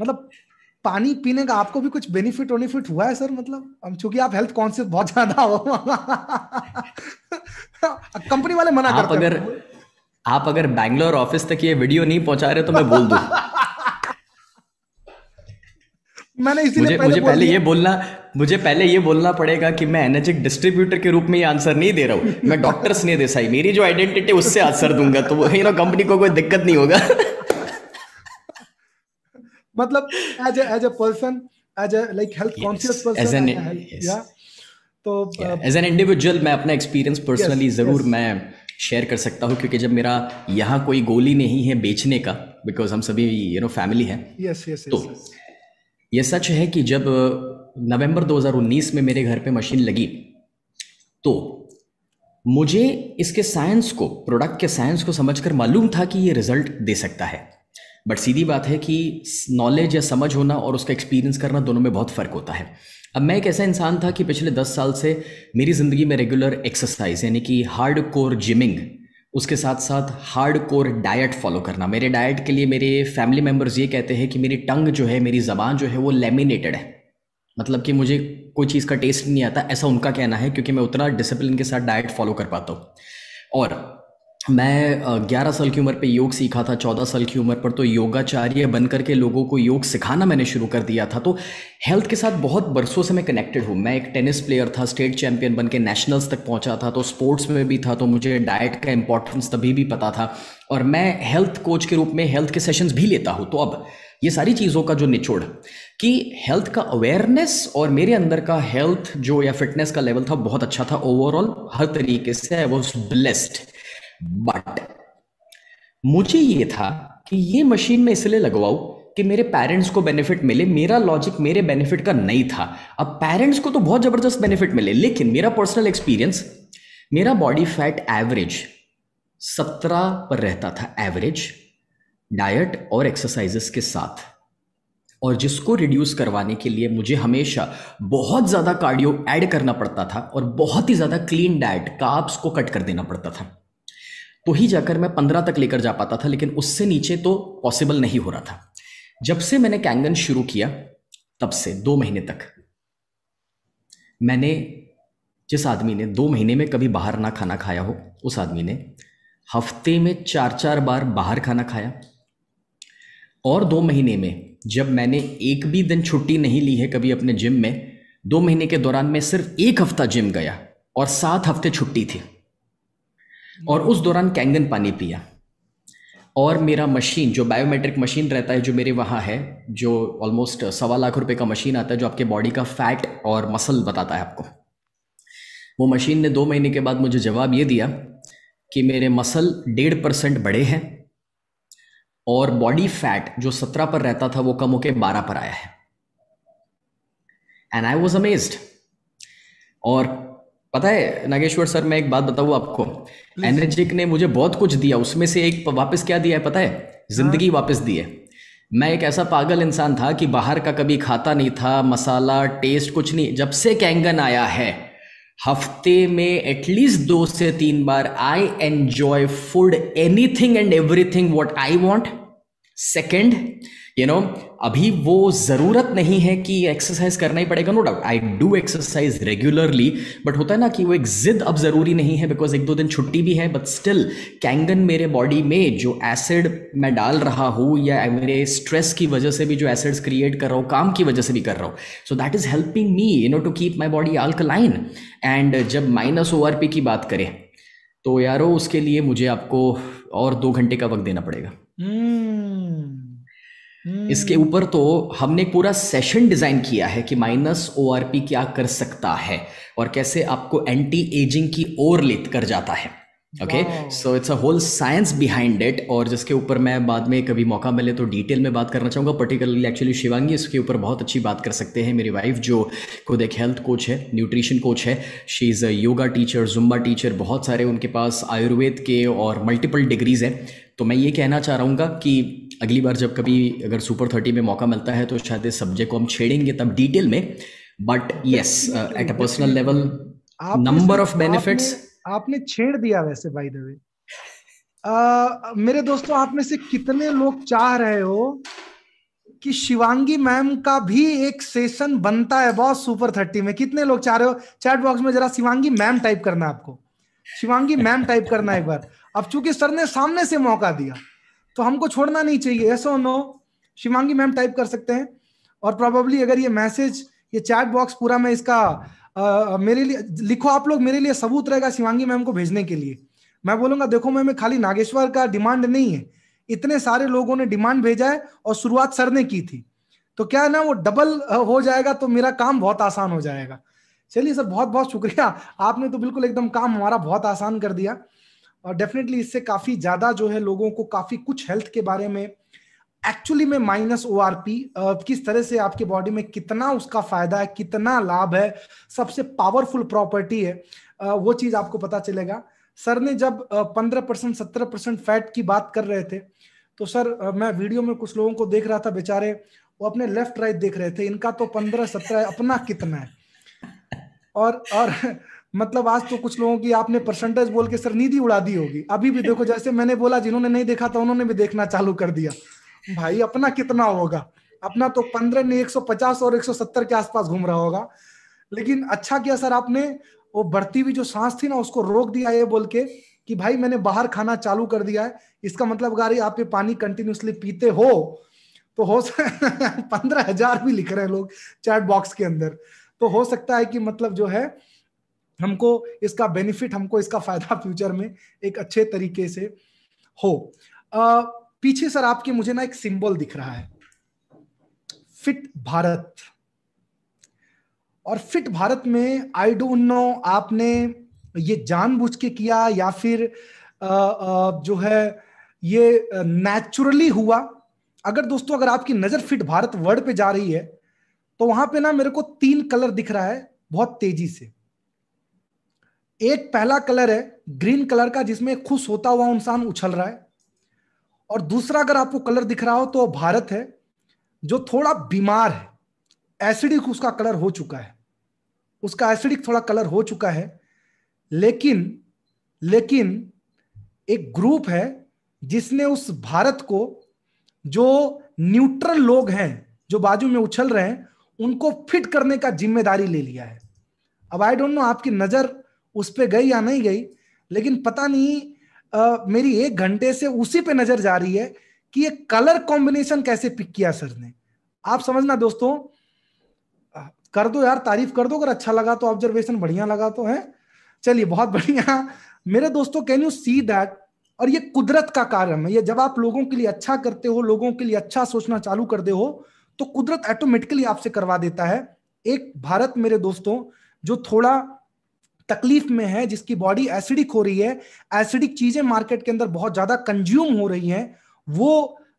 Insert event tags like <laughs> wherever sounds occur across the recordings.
मतलब पानी पीने का आपको भी कुछ बेनिफिट वेनिफिट हुआ है सर मतलब हम चूंकि आप हेल्थ कॉन्शियस बहुत ज्यादा हो कंपनी <laughs> वाले मना आप करते अगर आप अगर बैंगलोर ऑफिस तक ये वीडियो नहीं पहुंचा रहे तो मैं बोल दू <laughs> मैंने इसीलिए मुझे, पहले, मुझे पहले ये बोलना मुझे पहले ये बोलना पड़ेगा कि मैं एनर्जिक डिस्ट्रीब्यूटर के रूप में ये आंसर नहीं दे रहा हूं मैं नहीं दे देसाई मेरी जो आइडेंटिटी उससे आंसर दूंगा तो यू नो कंपनी को कोई दिक्कत नहीं होगा <laughs> मतलब as a as a person as a like health conscious person तो एज एन इंडिविजुअल मैं अपना एक्सपीरियंस पर्सनली yes, जरूर yes. मैं शेयर कर सकता हूँ क्योंकि जब मेरा यहाँ कोई गोली नहीं है बेचने का बिकॉज हम सभी यू नो फैमिली हैं yes, yes, तो yes. ये सच है कि जब नवंबर 2019 में मेरे घर पे मशीन लगी तो मुझे इसके साइंस को प्रोडक्ट के साइंस को समझकर मालूम था कि ये रिजल्ट दे सकता है बट सीधी बात है कि नॉलेज या समझ होना और उसका एक्सपीरियंस करना दोनों में बहुत फ़र्क होता है अब मैं एक ऐसा इंसान था कि पिछले दस साल से मेरी ज़िंदगी में रेगुलर एक्सरसाइज यानी कि हार्ड कोर जिमिंग उसके साथ साथ हार्ड कोर डाइट फॉलो करना मेरे डाइट के लिए मेरे फैमिली मेम्बर्स ये कहते हैं कि मेरी टंग जो है मेरी ज़बान जो है वो लेमिनेटेड है मतलब कि मुझे कोई चीज़ का टेस्ट नहीं आता ऐसा उनका कहना है क्योंकि मैं उतना डिसिप्लिन के साथ डाइट फॉलो कर पाता हूँ और मैं 11 साल की उम्र पे योग सीखा था 14 साल की उम्र पर तो योगाचार्य बन के लोगों को योग सिखाना मैंने शुरू कर दिया था तो हेल्थ के साथ बहुत बरसों से मैं कनेक्टेड हूँ मैं एक टेनिस प्लेयर था स्टेट चैंपियन बन के नेशनल्स तक पहुँचा था तो स्पोर्ट्स में भी था तो मुझे डाइट का इंपॉर्टेंस तभी भी पता था और मैं हेल्थ कोच के रूप में हेल्थ के सेशंस भी लेता हूँ तो अब ये सारी चीज़ों का जो निचोड़ कि हेल्थ का अवेयरनेस और मेरे अंदर का हेल्थ जो या फिटनेस का लेवल था बहुत अच्छा था ओवरऑल हर तरीके से आई वॉज ब्लेस्ड बट मुझे ये था कि ये मशीन मैं इसलिए लगवाऊ कि मेरे पेरेंट्स को बेनिफिट मिले मेरा लॉजिक मेरे बेनिफिट का नहीं था अब पेरेंट्स को तो बहुत ज़बरदस्त बेनिफिट मिले लेकिन मेरा पर्सनल एक्सपीरियंस मेरा बॉडी फैट एवरेज सत्रह पर रहता था एवरेज डाइट और एक्सरसाइजेस के साथ और जिसको रिड्यूस करवाने के लिए मुझे हमेशा बहुत ज़्यादा कार्डियो ऐड करना पड़ता था और बहुत ही ज़्यादा क्लीन डाइट काप्स को कट कर देना पड़ता था तो ही जाकर मैं पंद्रह तक लेकर जा पाता था लेकिन उससे नीचे तो पॉसिबल नहीं हो रहा था जब से मैंने कैंगन शुरू किया तब से दो महीने तक मैंने जिस आदमी ने दो महीने में कभी बाहर ना खाना खाया हो उस आदमी ने हफ्ते में चार चार बार बाहर खाना खाया और दो महीने में जब मैंने एक भी दिन छुट्टी नहीं ली है कभी अपने जिम में दो महीने के दौरान मैं सिर्फ एक हफ्ता जिम गया और सात हफ्ते छुट्टी थी और उस दौरान कैंगन पानी पिया और मेरा मशीन जो बायोमेट्रिक मशीन रहता है जो मेरे वहाँ है जो ऑलमोस्ट सवा लाख रुपए का मशीन आता है जो आपके बॉडी का फैट और मसल बताता है आपको वो मशीन ने दो महीने के बाद मुझे जवाब ये दिया कि मेरे मसल डेढ़ परसेंट बड़े हैं और बॉडी फैट जो सत्रह पर रहता था वो कम होकर बारह पर आया है एंड आई वॉज अमेज्ड और पता है नागेश्वर सर मैं एक बात बताऊँ आपको एनर्जिक ने मुझे बहुत कुछ दिया उसमें से एक वापस क्या दिया है पता है जिंदगी हाँ। वापस दी है मैं एक ऐसा पागल इंसान था कि बाहर का कभी खाता नहीं था मसाला टेस्ट कुछ नहीं जब से कैंगन आया है हफ्ते में एटलीस्ट दो से तीन बार I enjoy food anything and everything what I want second you know अभी वो ज़रूरत नहीं है कि एक्सरसाइज करना ही पड़ेगा no doubt I do exercise regularly but होता है ना कि वो एक जिद अब ज़रूरी नहीं है बिकॉज एक दो दिन छुट्टी भी है बट स्टिल कैंगन मेरे बॉडी में जो एसिड मैं डाल रहा हूँ या मेरे स्ट्रेस की वजह से भी जो एसिड्स क्रिएट कर रहा हूँ काम की वजह से भी कर रहा हूँ so that is helping me you know to keep my body alkaline and जब माइनस ओ आर पी की बात करें तो यारो उसके लिए मुझे आपको और दो घंटे का वक्त देना पड़ेगा hmm. इसके ऊपर तो हमने पूरा सेशन डिजाइन किया है कि माइनस ओ क्या कर सकता है और कैसे आपको एंटी एजिंग की ओर लेकर कर जाता है okay so it's a whole science behind it और जिसके ऊपर मैं बाद में कभी मौका मिले तो डिटेल में बात करना चाहूँगा पर्टिकुलरली एक्चुअली शिवांगी इसके ऊपर बहुत अच्छी बात कर सकते हैं मेरी वाइफ जो खुद एक हेल्थ कोच है न्यूट्रिशन कोच है she is a yoga teacher Zumba teacher बहुत सारे उनके पास आयुर्वेद के और मल्टीपल डिग्रीज़ हैं तो मैं ये कहना चाह रहा कि अगली बार जब कभी अगर सुपर थर्टी में मौका मिलता है तो शायद इस सब्जेक्ट को हम छेड़ेंगे तब डिटेल में but yes at a personal level number of benefits आपने छेड़ दिया वैसे बाय द वे मेरे दोस्तों आप में से कितने लोग चाह रहे हो कि शिवांगी मैम का भी एक सेशन बनता है बॉस सुपर थर्टी में कितने लोग चाह रहे हो चैट बॉक्स में जरा शिवांगी मैम टाइप करना है आपको शिवांगी मैम टाइप करना एक बार अब चूंकि सर ने सामने से मौका दिया तो हमको छोड़ना नहीं चाहिए ऐसा नो शिवांगी मैम टाइप कर सकते हैं और प्रॉबेबली अगर ये मैसेज ये चैट बॉक्स पूरा मैं इसका मेरे लिए लिखो आप लोग मेरे लिए सबूत रहेगा शिवांगी मैम को भेजने के लिए मैं बोलूंगा देखो मैम खाली नागेश्वर का डिमांड नहीं है इतने सारे लोगों ने डिमांड भेजा है और शुरुआत सर ने की थी तो क्या है ना वो डबल हो जाएगा तो मेरा काम बहुत आसान हो जाएगा चलिए सर बहुत बहुत शुक्रिया आपने तो बिल्कुल एकदम काम हमारा बहुत आसान कर दिया और डेफिनेटली इससे काफ़ी ज़्यादा जो है लोगों को काफ़ी कुछ हेल्थ के बारे में एक्चुअली में माइनस ओ आर पी किस तरह से आपके बॉडी में कितना उसका फायदा है कितना लाभ है सबसे पावरफुल प्रॉपर्टी है uh, वो चीज आपको पता चलेगा सर ने जब पंद्रह परसेंट सत्रह परसेंट फैट की बात कर रहे थे तो सर uh, मैं वीडियो में कुछ लोगों को देख रहा था बेचारे वो अपने लेफ्ट राइट देख रहे थे इनका तो पंद्रह सत्रह अपना कितना है और और <laughs> मतलब आज तो कुछ लोगों की आपने परसेंटेज बोल के सर नींद उड़ा दी होगी अभी भी देखो जैसे मैंने बोला जिन्होंने नहीं देखा था उन्होंने भी देखना चालू कर दिया भाई अपना कितना होगा अपना तो पंद्रह ने पचास और एक सौ सत्तर के आसपास घूम रहा होगा लेकिन अच्छा किया सर आपने वो बढ़ती हुई जो सांस थी ना उसको रोक दिया ये बोल के कि भाई मैंने बाहर खाना चालू कर दिया है इसका मतलब अगर आप ये पानी कंटिन्यूसली पीते हो तो हो <laughs> पंद्रह हजार भी लिख रहे हैं लोग चैट बॉक्स के अंदर तो हो सकता है कि मतलब जो है हमको इसका बेनिफिट हमको इसका फायदा फ्यूचर <laughs> में एक अच्छे तरीके से हो आ, पीछे सर आपके मुझे ना एक सिंबल दिख रहा है फिट भारत और फिट भारत में आई डोंट नो आपने ये जानबूझ के किया या फिर आ, आ, जो है ये नेचुरली हुआ अगर दोस्तों अगर आपकी नजर फिट भारत वर्ड पे जा रही है तो वहां पे ना मेरे को तीन कलर दिख रहा है बहुत तेजी से एक पहला कलर है ग्रीन कलर का जिसमें खुश होता हुआ इंसान उछल रहा है और दूसरा अगर आपको कलर दिख रहा हो तो भारत है जो थोड़ा बीमार है एसिडिक उसका कलर हो चुका है उसका एसिडिक थोड़ा कलर हो चुका है लेकिन लेकिन एक ग्रुप है जिसने उस भारत को जो न्यूट्रल लोग हैं जो बाजू में उछल रहे हैं उनको फिट करने का जिम्मेदारी ले लिया है अब आई डोंट नो आपकी नज़र उस पर गई या नहीं गई लेकिन पता नहीं मेरी एक घंटे से उसी पे नजर जा रही है कि ये कलर कॉम्बिनेशन कैसे पिक किया सर ने आप समझना दोस्तों कर दो यार तारीफ कर दो अगर अच्छा लगा तो ऑब्जर्वेशन बढ़िया लगा तो है चलिए बहुत <laughs> बढ़िया मेरे दोस्तों कैन यू सी दैट और ये कुदरत का कारण है ये जब आप लोगों के लिए अच्छा करते हो लोगों के लिए अच्छा सोचना चालू कर दे हो तो कुदरत ऑटोमेटिकली आपसे करवा देता है एक भारत मेरे दोस्तों जो थोड़ा तकलीफ में है जिसकी बॉडी एसिडिक हो रही है एसिडिक चीजें मार्केट के अंदर बहुत ज्यादा कंज्यूम हो रही हैं वो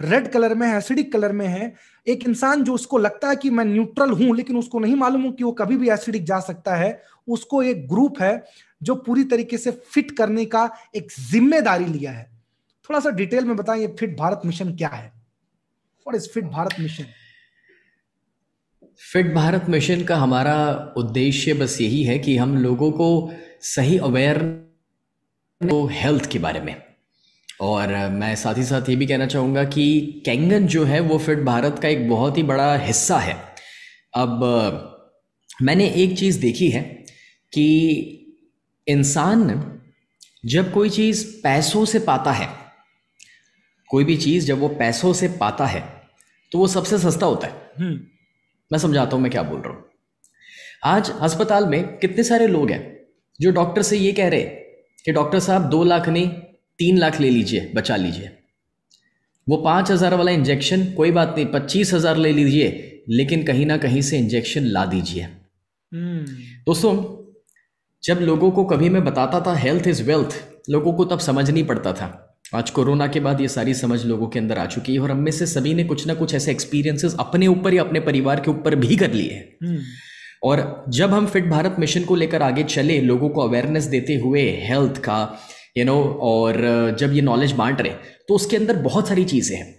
रेड कलर में है एसिडिक कलर में है एक इंसान जो उसको लगता है कि मैं न्यूट्रल हूं लेकिन उसको नहीं मालूम हूं कि वो कभी भी एसिडिक जा सकता है उसको एक ग्रुप है जो पूरी तरीके से फिट करने का एक जिम्मेदारी लिया है थोड़ा सा डिटेल में बताएं ये फिट भारत मिशन क्या है fit Bharat mission fit Bharat mission का हमारा उद्देश्य बस यही है कि हम लोगों को सही अवेयर तो हेल्थ के बारे में और मैं साथ ही साथ ये भी कहना चाहूँगा कि कैंगन जो है वो फिट भारत का एक बहुत ही बड़ा हिस्सा है अब मैंने एक चीज़ देखी है कि इंसान जब कोई चीज़ पैसों से पाता है कोई भी चीज़ जब वो पैसों से पाता है तो वो सबसे सस्ता होता है हम्म। मैं समझाता हूं मैं क्या बोल रहा हूं आज अस्पताल में कितने सारे लोग हैं जो डॉक्टर से ये कह रहे कि डॉक्टर साहब दो लाख नहीं तीन लाख ले लीजिए बचा लीजिए वो पांच हज़ार वाला इंजेक्शन कोई बात नहीं पच्चीस हज़ार ले लीजिए लेकिन कहीं ना कहीं से इंजेक्शन ला दीजिए हम्म। दोस्तों जब लोगों को कभी मैं बताता था हेल्थ इज़ वेल्थ लोगों को तब समझ नहीं पड़ता था आज कोरोना के बाद ये सारी समझ लोगों के अंदर आ चुकी है और हम में से सभी ने कुछ ना कुछ ऐसे एक्सपीरियंसेस अपने ऊपर या अपने परिवार के ऊपर भी कर लिए हैं हम्म। और जब हम फिट भारत मिशन को लेकर आगे चले लोगों को अवेयरनेस देते हुए हेल्थ का यू you नो know, और जब ये नॉलेज बांट रहे तो उसके अंदर बहुत सारी चीज़ें हैं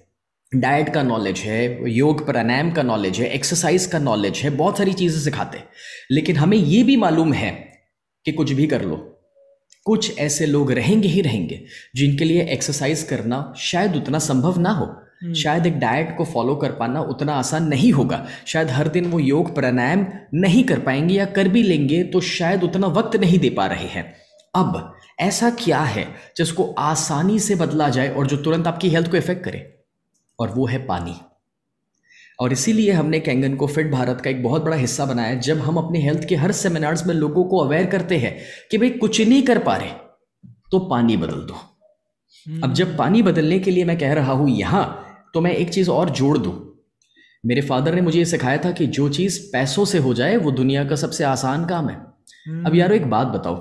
डाइट का नॉलेज है योग प्राणायाम का नॉलेज है एक्सरसाइज का नॉलेज है बहुत सारी चीज़ें सिखाते हैं लेकिन हमें ये भी मालूम है कि कुछ भी कर लो कुछ ऐसे लोग रहेंगे ही रहेंगे जिनके लिए एक्सरसाइज करना शायद उतना संभव ना हो हम्म। शायद एक डाइट को फॉलो कर पाना उतना आसान नहीं होगा शायद हर दिन वो योग प्राणायाम नहीं कर पाएंगे या कर भी लेंगे तो शायद उतना वक्त नहीं दे पा रहे हैं अब ऐसा क्या है जिसको आसानी से बदला जाए और जो तुरंत आपकी हेल्थ को इफेक्ट करे और वो है पानी और इसीलिए हमने कैंगन को फिट भारत का एक बहुत बड़ा हिस्सा बनाया जब हम अपने हेल्थ के हर सेमिनार्स में लोगों को अवेयर करते हैं कि भाई कुछ नहीं कर पा रहे तो पानी बदल दो अब जब हम्म। पानी बदलने के लिए मैं कह रहा हूं यहां तो मैं एक चीज और जोड़ दू मेरे फादर ने मुझे ये सिखाया था कि जो चीज पैसों से हो जाए वो दुनिया का सबसे आसान काम है अब हम्म। यार एक बात बताओ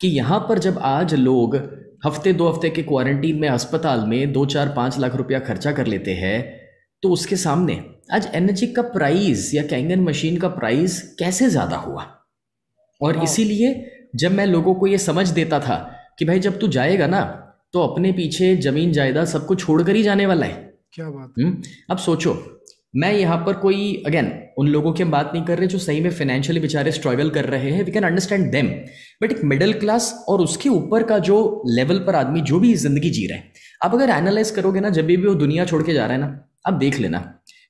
कि यहाँ पर जब आज लोग हफ्ते दो हफ्ते के क्वारंटीन में अस्पताल में दो चार पांच लाख रुपया खर्चा कर लेते हैं तो उसके सामने आज एनर्जी का प्राइस या कैंगन मशीन का प्राइस कैसे ज़्यादा हुआ और हाँ। इसीलिए जब मैं लोगों को ये समझ देता था कि भाई जब तू जाएगा ना तो अपने पीछे जमीन जायदाद सबको छोड़कर ही जाने वाला है क्या बात है? हम्म, अब सोचो मैं यहाँ पर कोई अगेन उन लोगों की हम बात नहीं कर रहे जो सही में फाइनेंशियली बेचारे स्ट्रगल कर रहे हैं we can understand them but एक मिडिल क्लास और उसके ऊपर का जो लेवल पर आदमी जो भी जिंदगी जी रहे हैं आप अगर एनालाइज करोगे ना जब भी वो दुनिया छोड़ के जा रहा है ना अब देख लेना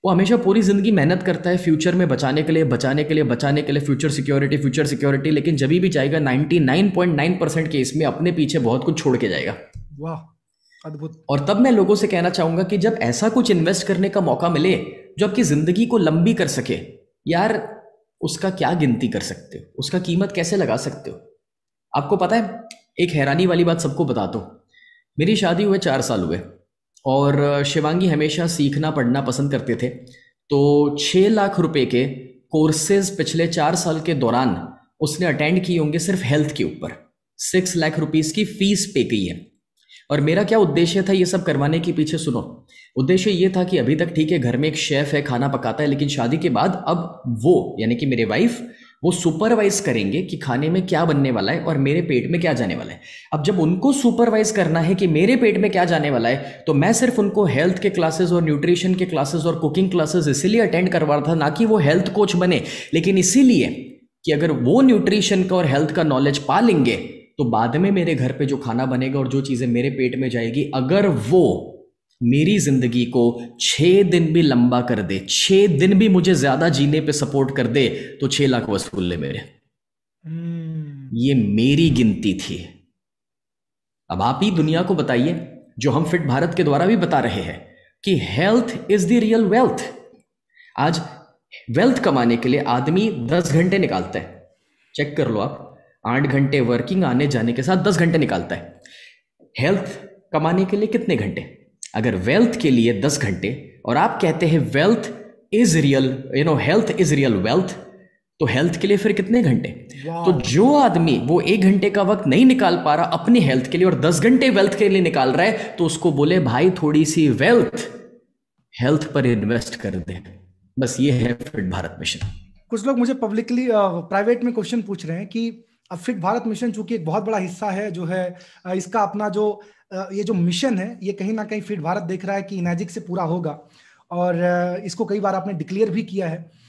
वो हमेशा पूरी ज़िंदगी मेहनत करता है फ्यूचर में बचाने के लिए बचाने के लिए बचाने के लिए फ्यूचर सिक्योरिटी फ्यूचर सिक्योरिटी लेकिन जब भी जाएगा 99.9 परसेंट केस में अपने पीछे बहुत कुछ छोड़ के जाएगा वाह अद्भुत और तब मैं लोगों से कहना चाहूंगा कि जब ऐसा कुछ इन्वेस्ट करने का मौका मिले जो आपकी ज़िंदगी को लंबी कर सके यार उसका क्या गिनती कर सकते हो उसका कीमत कैसे लगा सकते हो आपको पता है एक हैरानी वाली बात सबको बता दो मेरी शादी हुए चार साल हुए और शिवांगी हमेशा सीखना पढ़ना पसंद करते थे तो छः लाख रुपए के कोर्सेज पिछले चार साल के दौरान उसने अटेंड किए होंगे सिर्फ हेल्थ के ऊपर सिक्स लाख रुपीज़ की फ़ीस पे की है और मेरा क्या उद्देश्य था ये सब करवाने के पीछे सुनो उद्देश्य ये था कि अभी तक ठीक है घर में एक शेफ़ है खाना पकाता है लेकिन शादी के बाद अब वो यानी कि मेरे वाइफ वो सुपरवाइज करेंगे कि खाने में क्या बनने वाला है और मेरे पेट में क्या जाने वाला है अब जब उनको सुपरवाइज करना है कि मेरे पेट में क्या जाने वाला है तो मैं सिर्फ उनको हेल्थ के क्लासेस और न्यूट्रिशन के क्लासेस और कुकिंग क्लासेस इसीलिए अटेंड करवा रहा था ना कि वो हेल्थ कोच बने लेकिन इसीलिए कि अगर वो न्यूट्रिशन का और हेल्थ का नॉलेज पा लेंगे तो बाद में मेरे घर पे जो खाना बनेगा और जो चीज़ें मेरे पेट में जाएगी अगर वो मेरी ज़िंदगी को छः दिन भी लंबा कर दे छः दिन भी मुझे ज़्यादा जीने पे सपोर्ट कर दे तो छः लाख वसूल ले मेरे हम्म। ये मेरी गिनती थी अब आप ही दुनिया को बताइए जो हम फिट भारत के द्वारा भी बता रहे हैं कि health is the real wealth आज वेल्थ कमाने के लिए आदमी दस घंटे निकालता है चेक कर लो आप आठ घंटे वर्किंग आने जाने के साथ दस घंटे निकालता है हेल्थ कमाने के लिए कितने घंटे अगर वेल्थ के लिए दस घंटे और आप कहते हैं wealth is real you know health is real wealth तो हेल्थ के लिए फिर कितने घंटे तो जो आदमी वो एक घंटे का वक्त नहीं निकाल पा रहा अपनी हेल्थ के लिए और दस घंटे वेल्थ के लिए निकाल रहा है तो उसको बोले भाई थोड़ी सी वेल्थ हेल्थ पर इन्वेस्ट कर दे बस ये है फिट भारत मिशन कुछ लोग मुझे पब्लिकली प्राइवेट में क्वेश्चन पूछ रहे हैं कि अब फिट भारत मिशन चूंकि एक बहुत बड़ा हिस्सा है जो है इसका अपना जो ये जो मिशन है ये कहीं ना कहीं फिट भारत देख रहा है कि इनैजिक से पूरा होगा और इसको कई बार आपने डिक्लेयर भी किया है